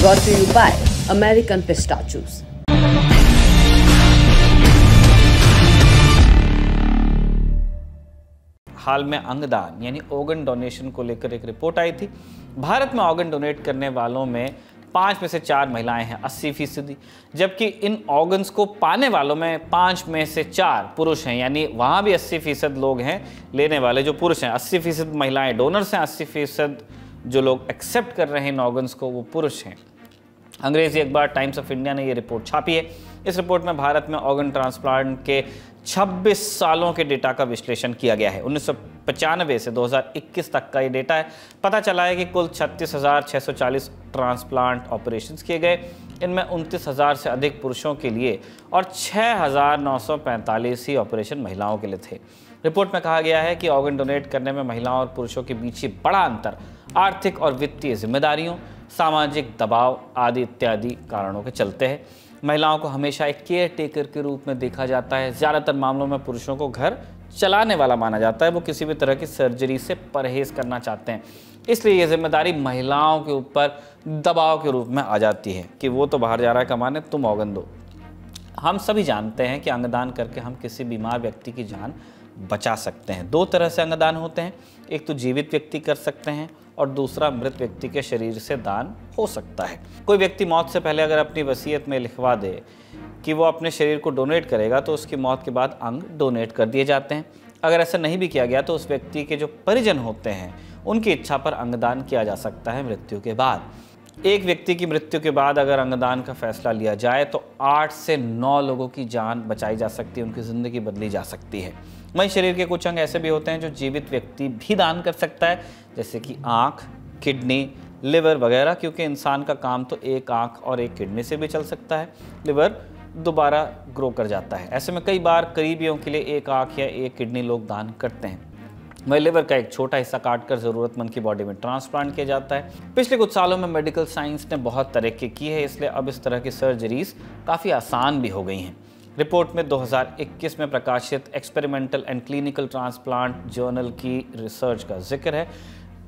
brought to you by American Pistachios. हाल में अंगदान यानी ऑर्गन डोनेशन को लेकर एक रिपोर्ट आई थी भारत में ऑर्गन डोनेट करने वालों में पाँच में से चार महिलाएं हैं अस्सी फीसदी जबकि इन ऑर्गन्स को पाने वालों में पाँच में से चार पुरुष हैं यानी वहाँ भी अस्सी फीसद लोग हैं लेने वाले जो पुरुष हैं अस्सी फीसद महिलाएँ डोनर्स हैं अस्सी फीसद जो लोग एक्सेप्ट कर रहे हैं इन ऑर्गन्स को वो पुरुष हैं अंग्रेजी अखबार टाइम्स ऑफ इंडिया ने ये रिपोर्ट छापी है इस रिपोर्ट में भारत में ऑर्गन ट्रांसप्लांट के 26 सालों के डेटा का विश्लेषण किया गया है उन्नीस से 2021 तक का ये डेटा है पता चला है कि कुल 36,640 ट्रांसप्लांट ऑपरेशंस किए गए इनमें उनतीस से अधिक पुरुषों के लिए और 6,945 ही ऑपरेशन महिलाओं के लिए थे रिपोर्ट में कहा गया है कि ऑर्गन डोनेट करने में महिलाओं और पुरुषों के बीच ही बड़ा अंतर आर्थिक और वित्तीय जिम्मेदारियों सामाजिक दबाव आदि इत्यादि कारणों के चलते हैं महिलाओं को हमेशा एक केयर टेकर के रूप में देखा जाता है ज़्यादातर मामलों में पुरुषों को घर चलाने वाला माना जाता है वो किसी भी तरह की सर्जरी से परहेज करना चाहते हैं इसलिए ये जिम्मेदारी महिलाओं के ऊपर दबाव के रूप में आ जाती है कि वो तो बाहर जा रहा है कमाने तुम औगन दो हम सभी जानते हैं कि अंगदान करके हम किसी बीमार व्यक्ति की जान बचा सकते हैं दो तरह से अंगदान होते हैं एक तो जीवित व्यक्ति कर सकते हैं और दूसरा मृत व्यक्ति के शरीर से दान हो सकता है कोई व्यक्ति मौत से पहले अगर अपनी वसीयत में लिखवा दे कि वो अपने शरीर को डोनेट करेगा तो उसकी मौत के बाद अंग डोनेट कर दिए जाते हैं अगर ऐसा नहीं भी किया गया तो उस व्यक्ति के जो परिजन होते हैं उनकी इच्छा पर अंगदान किया जा सकता है मृत्यु के बाद एक व्यक्ति की मृत्यु के बाद अगर अंगदान का फैसला लिया जाए तो आठ से नौ लोगों की जान बचाई जा सकती है उनकी ज़िंदगी बदली जा सकती है वहीं शरीर के कुछ अंग ऐसे भी होते हैं जो जीवित व्यक्ति भी दान कर सकता है जैसे कि आँख किडनी लिवर वगैरह क्योंकि इंसान का काम तो एक आँख और एक किडनी से भी चल सकता है लिवर दोबारा ग्रो कर जाता है ऐसे में कई बार करीबियों के लिए एक आँख या एक किडनी लोग दान करते हैं वही लिवर का एक छोटा हिस्सा काटकर ज़रूरतमंद की बॉडी में ट्रांसप्लांट किया जाता है पिछले कुछ सालों में मेडिकल साइंस ने बहुत तरक्की की है इसलिए अब इस तरह की सर्जरीज काफ़ी आसान भी हो गई हैं रिपोर्ट में 2021 में प्रकाशित experimental and clinical transplant journal की रिसर्च का जिक्र है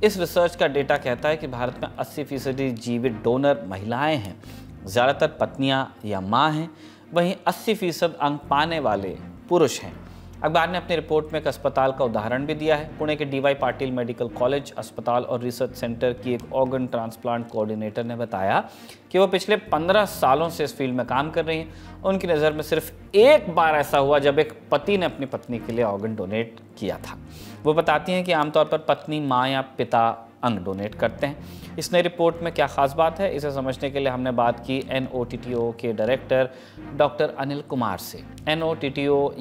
इस रिसर्च का डेटा कहता है कि भारत में 80 फीसदी जीवित डोनर महिलाएं हैं ज़्यादातर पत्नियां या माँ हैं वहीं 80 फीसद अंग पाने वाले पुरुष हैं अखबार ने अपनी रिपोर्ट में एक अस्पताल का उदाहरण भी दिया है पुणे के डीवाई पाटिल मेडिकल कॉलेज अस्पताल और रिसर्च सेंटर की एक ऑर्गन ट्रांसप्लांट कोऑर्डिनेटर ने बताया कि वो पिछले 15 सालों से इस फील्ड में काम कर रही हैं उनकी नज़र में सिर्फ एक बार ऐसा हुआ जब एक पति ने अपनी पत्नी के लिए ऑर्गन डोनेट किया था वो बताती हैं कि आमतौर पर पत्नी माँ या पिता अंग डोनेट करते हैं इस नई रिपोर्ट में क्या ख़ास बात है इसे समझने के लिए हमने बात की एन के डायरेक्टर डॉक्टर अनिल कुमार से एन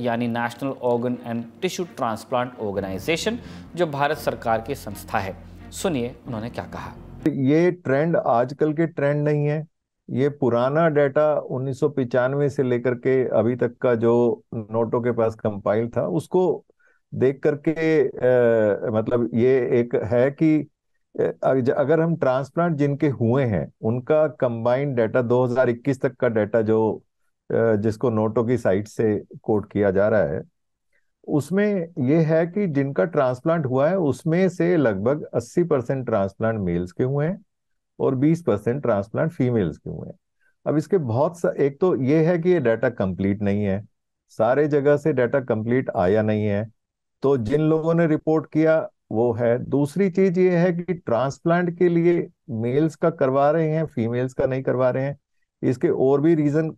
यानी national organ and tissue transplant organisation जो भारत सरकार की संस्था है सुनिए उन्होंने क्या कहा ये ट्रेंड आजकल के ट्रेंड नहीं है ये पुराना डाटा उन्नीस से लेकर के अभी तक का जो नोटो के पास कंपाइल था उसको देख करके आ, मतलब ये एक है कि अगर हम ट्रांसप्लांट जिनके हुए हैं उनका कंबाइंड डाटा 2021 तक का डाटा जो जिसको नोटो की साइट से कोट किया जा रहा है उसमें यह है कि जिनका ट्रांसप्लांट हुआ है उसमें से लगभग 80 परसेंट ट्रांसप्लांट मेल्स के हुए हैं और 20 परसेंट ट्रांसप्लांट फीमेल्स के हुए हैं अब इसके बहुत सा एक तो ये है कि ये डाटा कंप्लीट नहीं है सारे जगह से डाटा कंप्लीट आया नहीं है तो जिन लोगों ने रिपोर्ट किया वो है दूसरी चीज ये है कि ट्रांसप्लांट के लिए मेल्स का करवा रहे हैं फीमेल्स का नहीं करवा रहे हैं इसके और भी रीजन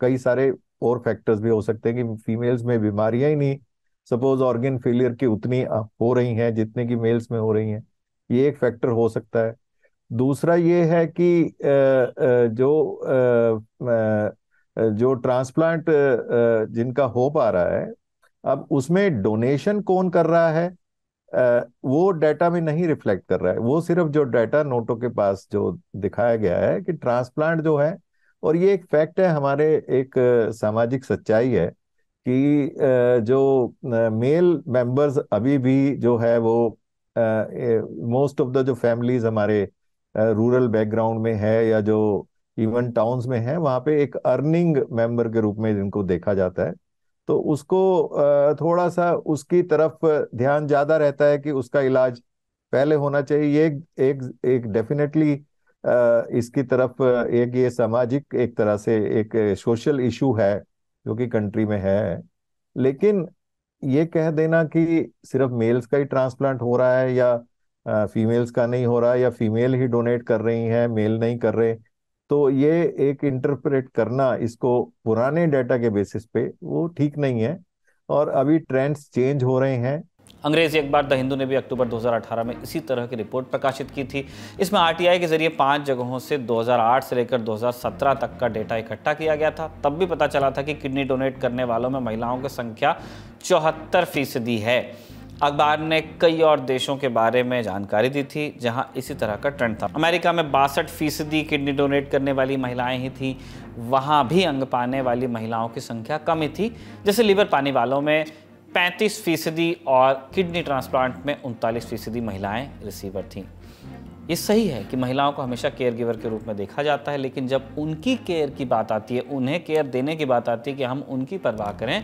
कई सारे और फैक्टर्स भी हो सकते हैं कि फीमेल्स में बीमारियां ही नहीं सपोज ऑर्गेन फेलियर की उतनी हो रही हैं जितने की मेल्स में हो रही हैं ये एक फैक्टर हो सकता है दूसरा ये है कि जो जो ट्रांसप्लांट जिनका हो पा रहा है अब उसमें डोनेशन कौन कर रहा है वो डाटा में नहीं रिफ्लेक्ट कर रहा है वो सिर्फ जो डाटा नोटो के पास जो दिखाया गया है कि ट्रांसप्लांट जो है और ये एक फैक्ट है हमारे एक सामाजिक सच्चाई है कि जो मेल मेंबर्स अभी भी जो है वो मोस्ट ऑफ द जो फैमिलीज हमारे रूरल बैकग्राउंड में है या जो इवन टाउन्स में है वहाँ पे एक अर्निंग मेंबर के रूप में जिनको देखा जाता है तो उसको थोड़ा सा उसकी तरफ ध्यान ज़्यादा रहता है कि उसका इलाज पहले होना चाहिए ये एक एक डेफिनेटली इसकी तरफ एक ये सामाजिक एक तरह से एक सोशल इशू है जो कि कंट्री में है लेकिन ये कह देना कि सिर्फ मेल्स का ही ट्रांसप्लांट हो रहा है या फीमेल्स का नहीं हो रहा या फीमेल ही डोनेट कर रही हैं मेल नहीं कर रहे तो ये एक इंटरप्रेट करना इसको पुराने डाटा के बेसिस पे वो ठीक नहीं है और अभी ट्रेंड्स चेंज हो रहे हैं अंग्रेजी अखबार द हिंदू ने भी अक्टूबर 2018 में इसी तरह की रिपोर्ट प्रकाशित की थी इसमें आरटीआई के जरिए पांच जगहों से 2008 से लेकर 2017 तक का डेटा इकट्ठा किया गया था तब भी पता चला था कि किडनी डोनेट करने वालों में महिलाओं की संख्या चौहत्तर फीसदी है अखबार ने कई और देशों के बारे में जानकारी दी थी जहां इसी तरह का ट्रेंड था अमेरिका में बासठ फीसदी किडनी डोनेट करने वाली महिलाएं ही थीं वहां भी अंग पाने वाली महिलाओं की संख्या कम ही थी जैसे लीवर पाने वालों में 35 फीसदी और किडनी ट्रांसप्लांट में उनतालीस फीसदी महिलाएँ रिसीवर थीं ये सही है कि महिलाओं को हमेशा केयर गिवर के रूप में देखा जाता है लेकिन जब उनकी केयर की बात आती है उन्हें केयर देने की बात आती है कि हम उनकी परवाह करें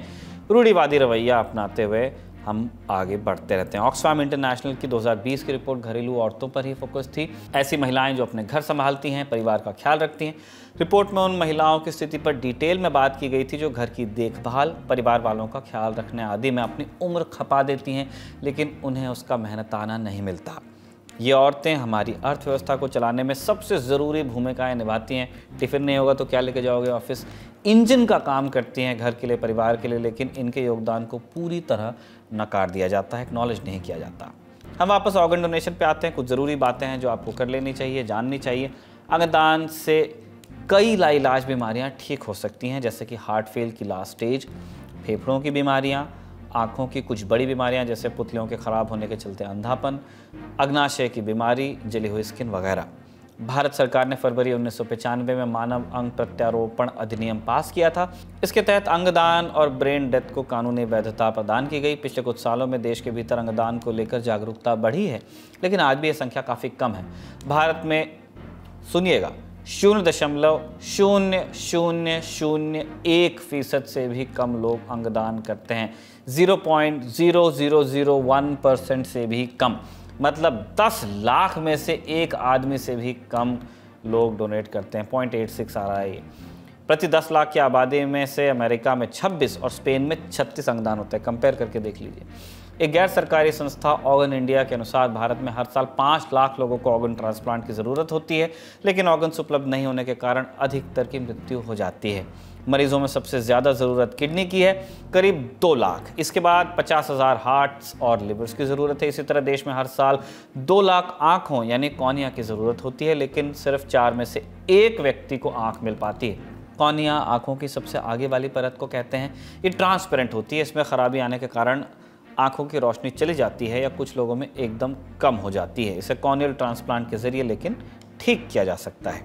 रूढ़ीवादी रवैया अपनाते हुए हम आगे बढ़ते रहते हैं ऑक्सफाम इंटरनेशनल की 2020 की रिपोर्ट घरेलू औरतों पर ही फोकस थी ऐसी महिलाएं जो अपने घर संभालती हैं परिवार का ख्याल रखती हैं रिपोर्ट में उन महिलाओं की स्थिति पर डिटेल में बात की गई थी जो घर की देखभाल परिवार वालों का ख्याल रखने आदि में अपनी उम्र खपा देती हैं लेकिन उन्हें उसका मेहनताना नहीं मिलता ये औरतें हमारी अर्थव्यवस्था को चलाने में सबसे ज़रूरी भूमिकाएं निभाती हैं टिफ़िन नहीं होगा तो क्या लेके जाओगे ऑफिस इंजन का काम करती हैं घर के लिए परिवार के लिए लेकिन इनके योगदान को पूरी तरह नकार दिया जाता है एक्नॉलेज नहीं किया जाता हम वापस ऑर्गन डोनेशन पे आते हैं कुछ ज़रूरी बातें हैं जो आपको कर लेनी चाहिए जाननी चाहिए अंगदान से कई लाइलाज बीमारियाँ ठीक हो सकती हैं जैसे कि हार्ट फेल की लास्ट स्टेज फेफड़ों की बीमारियाँ आँखों की कुछ बड़ी बीमारियाँ जैसे पुतलियों के ख़राब होने के चलते अंधापन अग्नाशय की बीमारी जली हुई स्किन वगैरह भारत सरकार ने फरवरी उन्नीस में मानव अंग प्रत्यारोपण अधिनियम पास किया था इसके तहत अंगदान और ब्रेन डेथ को कानूनी वैधता प्रदान की गई पिछले कुछ सालों में देश के भीतर अंगदान को लेकर जागरूकता बढ़ी है लेकिन आज भी ये संख्या काफ़ी कम है भारत में सुनिएगा शून्य दशमलव शून्य शून्य शून्य एक फीसद से भी कम लोग अंगदान करते हैं zero point zero zero zero one percent से भी कम मतलब दस लाख में से एक आदमी से भी कम लोग डोनेट करते हैं पॉइंट एट सिक्स आ रहा है ये प्रति 10 लाख की आबादी में से अमेरिका में 26 और स्पेन में 36 अंगदान होते हैं कंपेयर करके देख लीजिए एक गैर सरकारी संस्था ऑर्गन इंडिया के अनुसार भारत में हर साल पाँच लाख लोगों को ऑर्गन ट्रांसप्लांट की ज़रूरत होती है लेकिन ऑर्गन्स उपलब्ध नहीं होने के कारण अधिकतर की मृत्यु हो जाती है मरीजों में सबसे ज़्यादा ज़रूरत किडनी की है करीब दो लाख इसके बाद पचास हज़ार हार्ट्स और लिवर्स की ज़रूरत है इसी तरह देश में हर साल दो लाख आँखों यानी कौनिया की ज़रूरत होती है लेकिन सिर्फ चार में से एक व्यक्ति को आँख मिल पाती है कॉनिया आँखों की सबसे आगे वाली परत को कहते हैं ये ट्रांसपेरेंट होती है इसमें ख़राबी आने के कारण आँखों की रोशनी चली जाती है या कुछ लोगों में एकदम कम हो जाती है इसे कॉनियल ट्रांसप्लांट के ज़रिए लेकिन ठीक किया जा सकता है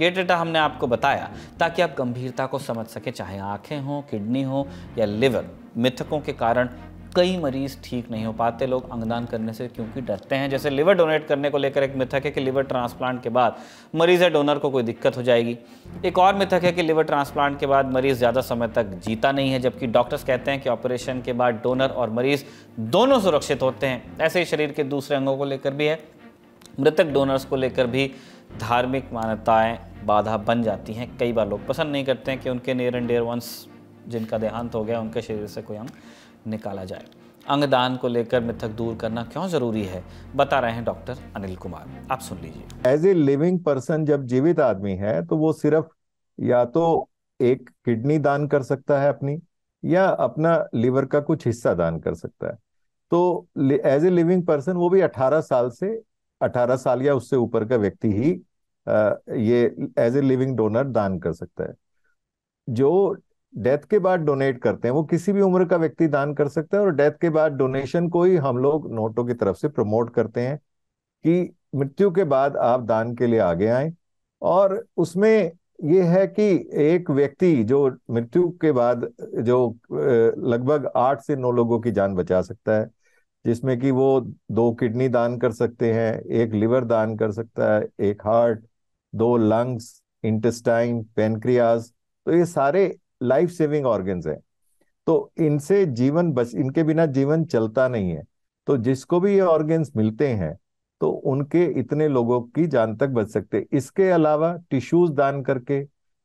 ये डेटा हमने आपको बताया ताकि आप गंभीरता को समझ सकें चाहे आँखें हों किडनी हो या लिवर मिथकों के कारण कई मरीज़ ठीक नहीं हो पाते लोग अंगदान करने से क्योंकि डरते हैं जैसे लिवर डोनेट करने को लेकर एक मिथक है कि लिवर ट्रांसप्लांट के बाद मरीज़ है डोनर को कोई दिक्कत हो जाएगी एक और मिथक है कि लिवर ट्रांसप्लांट के बाद मरीज़ ज़्यादा समय तक जीता नहीं है जबकि डॉक्टर्स कहते हैं कि ऑपरेशन के बाद डोनर और मरीज़ दोनों सुरक्षित होते हैं ऐसे ही शरीर के दूसरे अंगों को लेकर भी है मृतक डोनर्स को लेकर भी धार्मिक मान्यताएँ बाधा बन जाती हैं कई बार लोग पसंद नहीं करते हैं कि उनके नियर एंड डेयर वंस जिनका देहांत हो गया उनके शरीर से कोई अंग निकाला जाए अंगदान को लेकर मिथक दूर करना क्यों जरूरी है बता रहे हैं डॉक्टर अनिल कुमार आप सुन लीजिए एज ए लिविंग पर्सन जब जीवित आदमी है तो वो सिर्फ या तो एक किडनी दान कर सकता है अपनी या अपना लिवर का कुछ हिस्सा दान कर सकता है तो एज ए लिविंग पर्सन वो भी 18 साल से 18 साल या उससे ऊपर का व्यक्ति ही आ, ये एज ए लिविंग डोनर दान कर सकता है जो डेथ के बाद डोनेट करते हैं वो किसी भी उम्र का व्यक्ति दान कर सकता है और डेथ के बाद डोनेशन को ही हम लोग नोटो की तरफ से प्रमोट करते हैं कि मृत्यु के बाद आप दान के लिए आगे आए और उसमें ये है कि एक व्यक्ति जो मृत्यु के बाद जो लगभग आठ से नौ लोगों की जान बचा सकता है जिसमें कि वो दो किडनी दान कर सकते हैं एक लिवर दान कर सकता है एक हार्ट दो लंग्स इंटेस्टाइन पेनक्रियाज तो ये सारे लाइफ सेविंग ऑर्गेन्स है तो इनसे जीवन बच इनके बिना जीवन चलता नहीं है तो जिसको भी ये ऑर्गेन्स मिलते हैं तो उनके इतने लोगों की जान तक बच सकते इसके अलावा टिश्यूज दान करके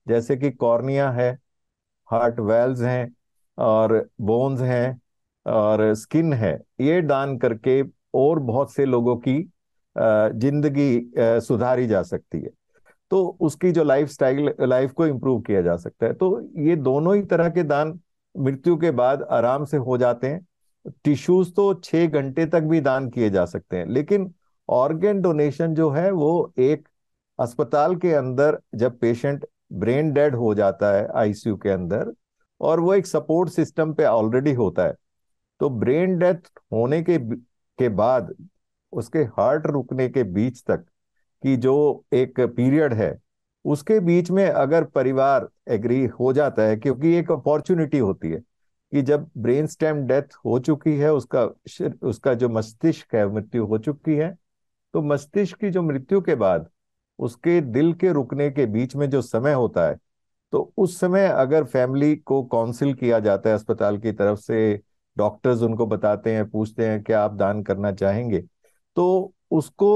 जैसे कि कॉर्निया है हार्ट वेल्स हैं और बोन्स हैं और स्किन है ये दान करके और बहुत से लोगों की जिंदगी सुधारी जा सकती है तो उसकी जो लाइफ स्टाइल लाइफ को इम्प्रूव किया जा सकता है तो ये दोनों ही तरह के दान मृत्यु के बाद आराम से हो जाते हैं टिश्यूज तो छह घंटे तक भी दान किए जा सकते हैं लेकिन ऑर्गेन डोनेशन जो है वो एक अस्पताल के अंदर जब पेशेंट ब्रेन डेड हो जाता है आईसीयू के अंदर और वो एक सपोर्ट सिस्टम पे ऑलरेडी होता है तो ब्रेन डेथ होने के के बाद उसके हार्ट रुकने के बीच तक कि जो एक पीरियड है उसके बीच में अगर परिवार एग्री हो जाता है क्योंकि एक अपॉर्चुनिटी होती है कि जब ब्रेन स्टेम डेथ हो चुकी है उसका उसका जो मस्तिष्क है मृत्यु हो चुकी है तो मस्तिष्क की जो मृत्यु के बाद उसके दिल के रुकने के बीच में जो समय होता है तो उस समय अगर फैमिली को काउंसिल किया जाता है अस्पताल की तरफ से डॉक्टर्स उनको बताते हैं पूछते हैं क्या आप दान करना चाहेंगे तो उसको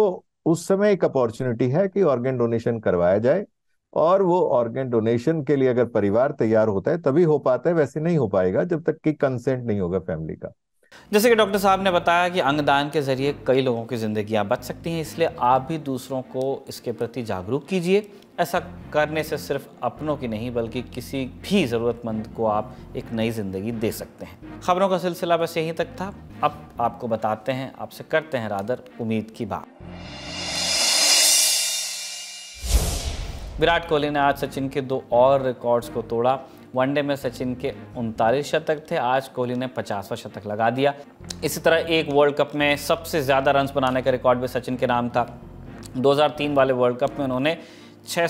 उस समय एक अपॉर्चुनिटी है कि ऑर्गेन डोनेशन करवाया जाए और वो ऑर्गेन डोनेशन के लिए अगर परिवार तैयार होता है तभी हो पाता है वैसे नहीं हो पाएगा जब तक कि कंसेंट नहीं होगा फैमिली का जैसे कि डॉक्टर साहब ने बताया कि अंगदान के जरिए कई लोगों की जिंदगियां बच सकती हैं इसलिए आप भी दूसरों को इसके प्रति जागरूक कीजिए ऐसा करने से सिर्फ अपनों की नहीं बल्कि किसी भी ज़रूरतमंद को आप एक नई ज़िंदगी दे सकते हैं खबरों का सिलसिला बस यहीं तक था अब आपको बताते हैं आपसे करते हैं रादर उम्मीद की बात विराट कोहली ने आज सचिन के दो और रिकॉर्ड्स को तोड़ा वनडे में सचिन के उनतालीस शतक थे आज कोहली ने पचासवा शतक लगा दिया इसी तरह एक वर्ल्ड कप में सबसे ज़्यादा रन बनाने का रिकॉर्ड भी सचिन के नाम था 2003 वाले वर्ल्ड कप में उन्होंने छः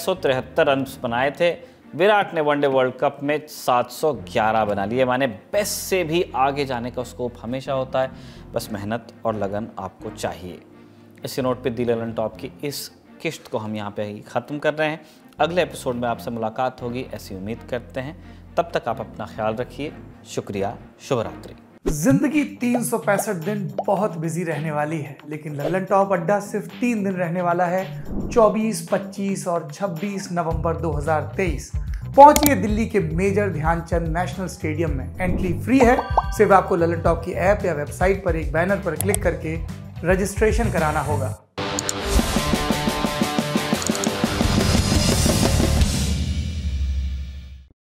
रन बनाए थे विराट ने वनडे वर्ल्ड कप में 711 बना लिए माने बेस्ट से भी आगे जाने का स्कोप हमेशा होता है बस मेहनत और लगन आपको चाहिए इसी नोट पे दिल टॉप की इस किश्त को हम यहाँ पे ही ख़त्म कर रहे हैं अगले एपिसोड में आपसे मुलाकात होगी ऐसी उम्मीद करते हैं तब तक आप अपना ख्याल रखिए शुक्रिया शुभरात्रि जिंदगी तीन दिन बहुत बिजी रहने वाली है लेकिन लल्लन टॉप अड्डा सिर्फ तीन दिन रहने वाला है 24, 25 और 26 नवंबर 2023 पहुंचिए दिल्ली के मेजर ध्यानचंद नेशनल स्टेडियम में एंट्री फ्री है सिर्फ आपको ललन टॉप की ऐप या वेबसाइट पर एक बैनर पर क्लिक करके रजिस्ट्रेशन कराना होगा